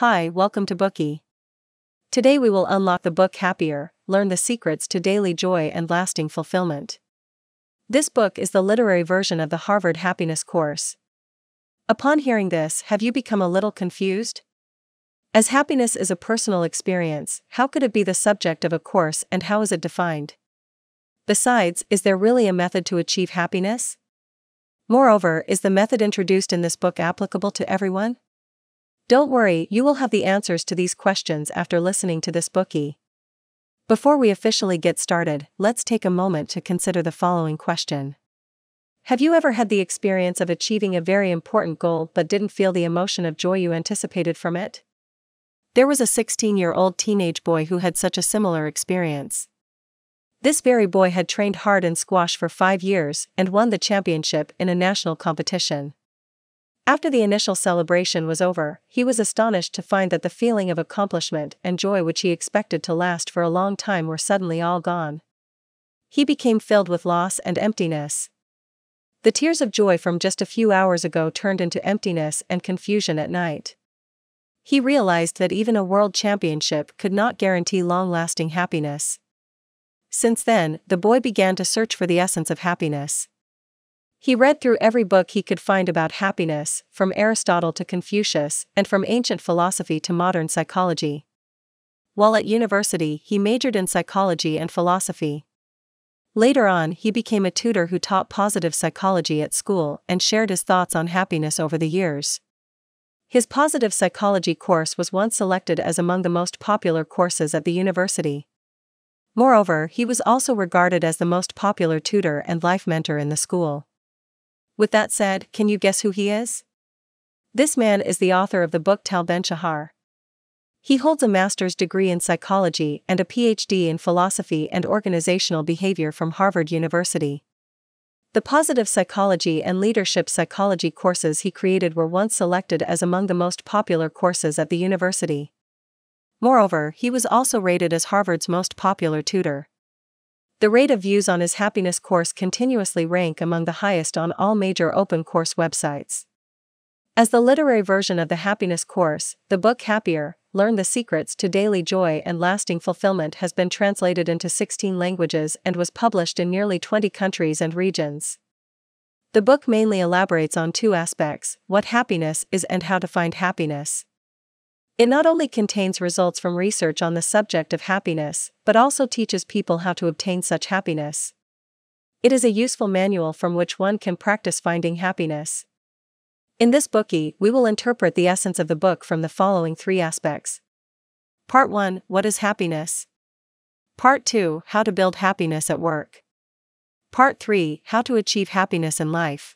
Hi, welcome to Bookie. Today we will unlock the book Happier, learn the secrets to daily joy and lasting fulfillment. This book is the literary version of the Harvard Happiness course. Upon hearing this, have you become a little confused? As happiness is a personal experience, how could it be the subject of a course and how is it defined? Besides, is there really a method to achieve happiness? Moreover, is the method introduced in this book applicable to everyone? Don't worry, you will have the answers to these questions after listening to this bookie. Before we officially get started, let's take a moment to consider the following question. Have you ever had the experience of achieving a very important goal but didn't feel the emotion of joy you anticipated from it? There was a 16 year old teenage boy who had such a similar experience. This very boy had trained hard in squash for five years and won the championship in a national competition. After the initial celebration was over, he was astonished to find that the feeling of accomplishment and joy which he expected to last for a long time were suddenly all gone. He became filled with loss and emptiness. The tears of joy from just a few hours ago turned into emptiness and confusion at night. He realized that even a world championship could not guarantee long lasting happiness. Since then, the boy began to search for the essence of happiness. He read through every book he could find about happiness, from Aristotle to Confucius, and from ancient philosophy to modern psychology. While at university, he majored in psychology and philosophy. Later on, he became a tutor who taught positive psychology at school and shared his thoughts on happiness over the years. His positive psychology course was once selected as among the most popular courses at the university. Moreover, he was also regarded as the most popular tutor and life mentor in the school. With that said, can you guess who he is? This man is the author of the book Tal Ben Shahar. He holds a master's degree in psychology and a PhD in philosophy and organizational behavior from Harvard University. The positive psychology and leadership psychology courses he created were once selected as among the most popular courses at the university. Moreover, he was also rated as Harvard's most popular tutor. The rate of views on his happiness course continuously rank among the highest on all major open course websites. As the literary version of the happiness course, the book Happier, Learn the Secrets to Daily Joy and Lasting Fulfillment has been translated into 16 languages and was published in nearly 20 countries and regions. The book mainly elaborates on two aspects what happiness is and how to find happiness. It not only contains results from research on the subject of happiness, but also teaches people how to obtain such happiness. It is a useful manual from which one can practice finding happiness. In this bookie, we will interpret the essence of the book from the following three aspects. Part 1 What is happiness? Part 2 How to build happiness at work. Part 3 How to achieve happiness in life.